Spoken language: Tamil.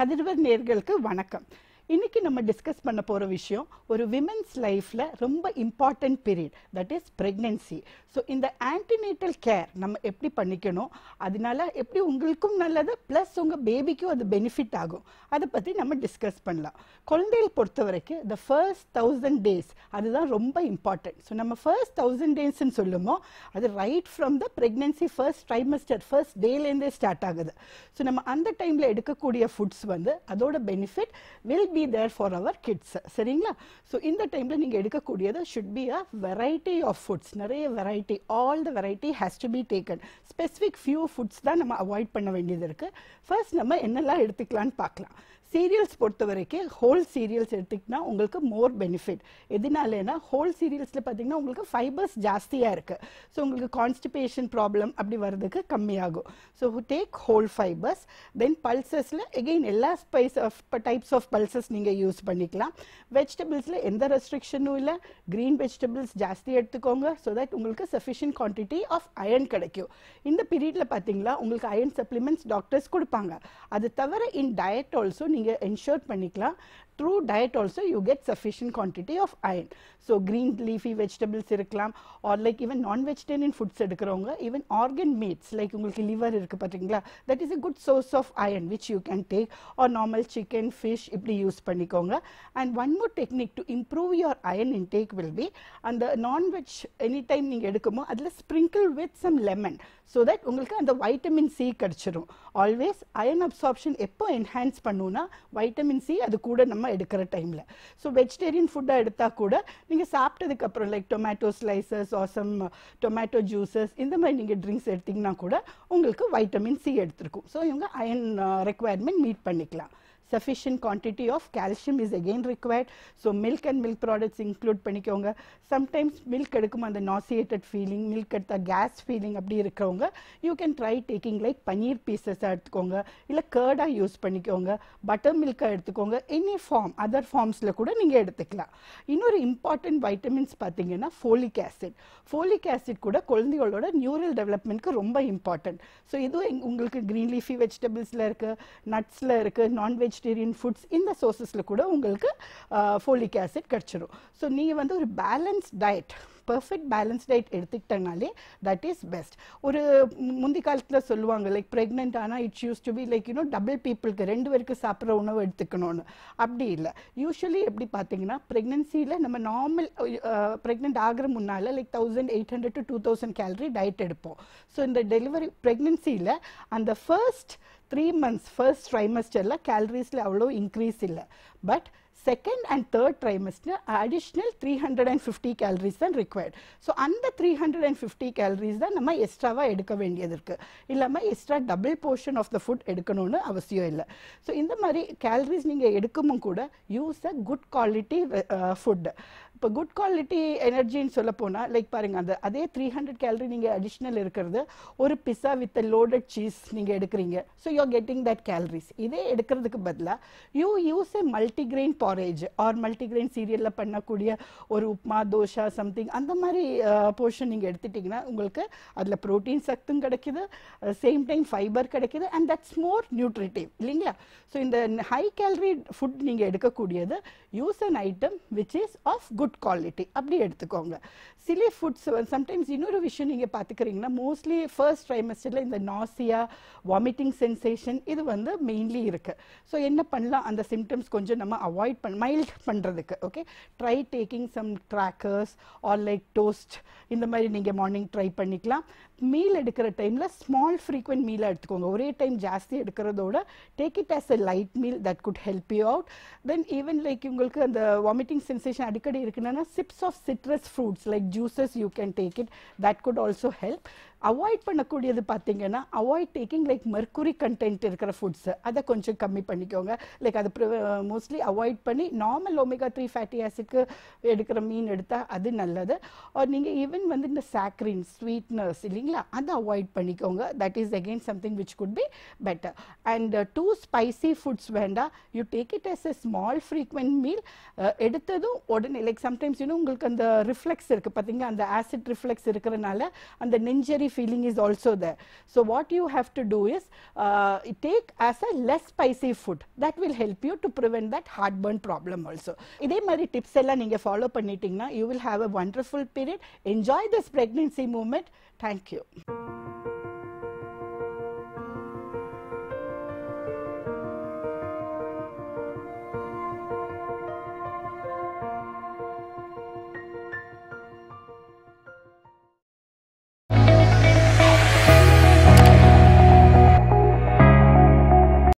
கதிர்வர் நேர்களுக்கு வணக்கம் இன்னைக்கு நம்ம டிஸ்கஸ் பண்ண போகிற விஷயம் ஒரு விமென்ஸ் லைஃப்ல ரொம்ப important period that is pregnancy so இந்த ஆன்டினேட்டல் கேர் நம்ம எப்படி பண்ணிக்கணும் அதனால எப்படி உங்களுக்கும் நல்லது ப்ளஸ் உங்க பேபிக்கும் அது பெனிஃபிட் ஆகும் அதை பற்றி நம்ம டிஸ்கஸ் பண்ணலாம் குழந்தைகள் பொறுத்த வரைக்கும் த ஃபர்ஸ்ட் தௌசண்ட் டேஸ் அதுதான் ரொம்ப இம்பார்ட்டன்ட் ஸோ நம்ம ஃபர்ஸ்ட் தௌசண்ட் டேஸ்ன்னு சொல்லுமோ அது right from the pregnancy first trimester first டேலேருந்தே ஸ்டார்ட் ஆகுது ஸோ நம்ம அந்த டைம்ல எடுக்கக்கூடிய ஃபுட்ஸ் வந்து அதோட benefit will be be there for our kids சரிங்களா ஸோ இந்த டைமில் நீங்கள் எடுக்கக்கூடியது should be a variety of foods நிறைய variety all the variety has to be taken specific few foods தான் நம்ம அவாய்ட் பண்ண வேண்டியது இருக்குது ஃபர்ஸ்ட் நம்ம என்னெல்லாம் எடுத்துக்கலான்னு பார்க்கலாம் சீரியல்ஸ் பொறுத்த வரைக்கும் ஹோல் சீரியல்ஸ் எடுத்துக்கிட்டிங்கன்னா உங்களுக்கு மோர் பெனிஃபிட் எதனாலனா ஹோல் சீரியல்ஸில் பார்த்தீங்கன்னா உங்களுக்கு ஃபைபர்ஸ் ஜாஸ்தியாக இருக்குது ஸோ உங்களுக்கு கான்ஸ்டிபேஷன் ப்ராப்ளம் அப்படி வர்றதுக்கு கம்மியாகும் so take whole fibers then பல்சஸில் எகெயின் எல்லா spice of types of pulses நீங்கள் யூஸ் பண்ணிக்கலாம் வெஜிடபிள்ஸில் எந்த ரெஸ்ட்ரிக்ஷனும் இல்லை க்ரீன் வெஜிடபிள்ஸ் ஜாஸ்தி எடுத்துக்கோங்க ஸோ தட் உங்களுக்கு சஃபிஷியன்ட் குவான்டிட்டி ஆஃப் அயர்ன் கிடைக்கும் இந்த பீரியடில் பார்த்தீங்களா உங்களுக்கு அயன் சப்ளிமெண்ட்ஸ் டாக்டர்ஸ் கொடுப்பாங்க அது தவிர இன் டயட் ஆல்சோ நீங்கள் நீங்கள் என்ஷோர் பண்ணிக்கலாம் through diet also you get sufficient quantity of iron. So, green leafy vegetables இருக்கலாம் or like even non-vegetarian foods எடுக்கிறவங்க even organ meats like ungalku liver irukku பார்த்தீங்களா that is a good source of iron which you can take or normal chicken, fish ipdi use pannikonga and one more technique to improve your iron intake will be and the non-veg anytime நீங்கள் edukkumo அதில் sprinkle with some lemon so that ungalku and the vitamin C kadichirum always iron absorption eppo enhance pannuna vitamin C adu kuda நம்ம அதிகமாக எடுக்கிற டைமில் ஸோ வெஜிடேரியன் ஃபுட்டாக எடுத்தால் கூட நீங்கள் சாப்பிட்டதுக்கப்புறம் like tomato slices awesome tomato juices இந்த மாதிரி நீங்கள் ட்ரிங்க்ஸ் எடுத்திங்கன்னா கூட உங்களுக்கு வைட்டமின் சி எடுத்திருக்கும் ஸோ இவங்க அயன் ரெக்குவயர்மெண்ட் மீட் பண்ணிக்கலாம் sufficient quantity of calcium is again required. So, milk and milk products include பண்ணிக்கோங்க. Sometimes milk எடுக்கும் the nauseated feeling, milk at the gas feeling abdi இருக்கோங்க. You can try taking like paneer pieces எடுத்துக்கோங்க. illa curd யூஸ் பண்ணிக்கோங்க. butter milk எடுத்துக்கோங்க. any form, other forms formsல கூட நீங்க எடுத்துக்கலாம். இன்னொரு important vitamins பார்த்தீங்கன்னா folic acid. folic acid கூட குழந்தைகளோட neural development developmentக்கு ரொம்ப important. So, இது உங்களுக்கு green leafy vegetableஸ்ல இருக்கு, nutsல இருக்கு, non-veg வெஜிடேரியன் ஃபுட்ஸ் இந்த சோர்ஸஸில் கூட உங்களுக்கு ஃபோலிக் ஆசிட் கிடச்சிரும் ஸோ நீங்கள் வந்து ஒரு balance diet perfect balance diet எடுத்துக்கிட்டனாலே தட் இஸ் பெஸ்ட் ஒரு முந்தி காலத்தில் சொல்லுவாங்க லைக் ப்ரெக்னென்ட் ஆனால் it's use to be like you know double பீப்புளுக்கு ரெண்டு பேருக்கு சாப்பிட்ற உணவு எடுத்துக்கணும்னு அப்படி இல்லை யூஸ்வலி எப்படி பார்த்தீங்கன்னா ப்ரெக்னென்சியில் நம்ம நார்மல் ப்ரெக்னென்ட் ஆகிற முன்னால் like thousand eight hundred to two thousand calorie diet எடுப்போம் ஸோ இந்த டெலிவரி ப்ரெக்னென்சியில் அந்த ஃபர்ஸ்ட் த்ரீ மந்த்ஸ் ஃபர்ஸ்ட் ட்ரைமஸ்டரில் கேலரிஸில் அவ்வளோ இன்க்ரீஸ் இல்லை but second and third trimester additional 350 calories தான் required. So, அந்த 350 calories தான் நம்ம எஸ்ட்ராவா எடுக்க வேண்டியது இருக்கு இல்லாம extra double portion of the food எடுக்கணும்னு அவசியம் இல்லை ஸோ இந்த மாதிரி கேலரிஸ் நீங்கள் எடுக்குமும் கூட use a good quality food இப்போ குட் குவாலிட்டி எனர்ஜின்னு சொல்ல போனால் லைக் பாருங்கள் அந்த அதே த்ரீ ஹண்ட்ரட் கேலரி நீங்கள் அடிஷ்னல் இருக்கிறது ஒரு பிஸா வித் லோடட் சீஸ் நீங்கள் எடுக்கிறீங்க so you are getting that calories இதே எடுக்கிறதுக்கு பதிலாக யூ யூஸ் எ மல்டிகிரெயின் பா porridge ஆர் மல்டிகிரெயின் சீரியலில் பண்ணக்கூடிய ஒரு உப்மா தோசா சம்திங் அந்த மாதிரி போர்ஷன் நீங்கள் எடுத்துட்டிங்கன்னா உங்களுக்கு அதில் ப்ரோட்டீன் சத்தும் கிடைக்கிது சேம் டைம் ஃபைபர் கிடைக்கிது அண்ட் தட்ஸ் மோர் நியூட்ரிட்டிவ் இல்லைங்களா ஸோ இந்த ஹை கேலரி ஃபுட் நீங்கள் எடுக்கக்கூடியது use an item which is of good quality அப்படி எடுத்துக்கோங்க சிலி ஃபுட்ஸ் சம்டைம்ஸ் இன்னொரு விஷயம் நீங்கள் பார்த்துக்கிறீங்கன்னா மோஸ்ட்லி ஃபர்ஸ்ட் ட்ரைமஸ்டரில் இந்த நாசியா வாமிட்டிங் சென்சேஷன் இது வந்து மெயின்லி இருக்குது ஸோ என்ன பண்ணலாம் அந்த சிம்டம்ஸ் கொஞ்சம் நம்ம அவாய்ட் மைல்ட் பண் மைல்ட் பண்ணுறதுக்கு okay try taking some crackers or like toast இந்த மாதிரி நீங்கள் மார்னிங் ட்ரை பண்ணிக்கலாம் மீல் எடுக்கிற டைமில் ஸ்மால் ஃப்ரீக்வெண்ட் மீலாக எடுத்துக்கோங்க ஒரே டைம் ஜாஸ்தி எடுக்கிறதோட take it as a light meal that could help you out then even like உங்களுக்கு அந்த வாமிட்டிங் சென்சேஷன் அடிக்கடி இருக்குன்னா sips of citrus fruits like juices you can take it that could also help avoid பண்ணக்கூடியது பார்த்தீங்கன்னா avoid taking like mercury content இருக்கிற ஃபுட்ஸு அதை கொஞ்சம் கம்மி பண்ணிக்கோங்க லைக் அது மோஸ்ட்லி அவாய்ட் பண்ணி நார்மல் ஒமேகா த்ரீ ஃபேட்டி ஆசிட்க்கு எடுக்கிற மீன் எடுத்தால் அது நல்லது ஆர் நீங்கள் ஈவன் வந்து இந்த சாக்ரின் ஸ்வீட்னஸ் இல்லைங்களா அதை அவாய்ட் பண்ணிக்கோங்க that is again something which could be better and too spicy foods வேண்டாம் you take it as a small frequent meal எடுத்ததும் உடனே லைக் சம்டைம்ஸ் இன்னும் உங்களுக்கு அந்த ரிஃப்ளெக்ஸ் இருக்குது பார்த்தீங்கன்னா அந்த ஆசிட் ரிஃப்ளெக்ஸ் இருக்கிறனால அந்த நெஞ்சரி feeling is also there. So, what you have to do is uh, take as a less spicy food that will help you to prevent that heartburn problem also. இதே follow டிப்ஸ் எல்லாம் நீங்கள் a you will have a wonderful period. Enjoy this pregnancy moment. Thank you.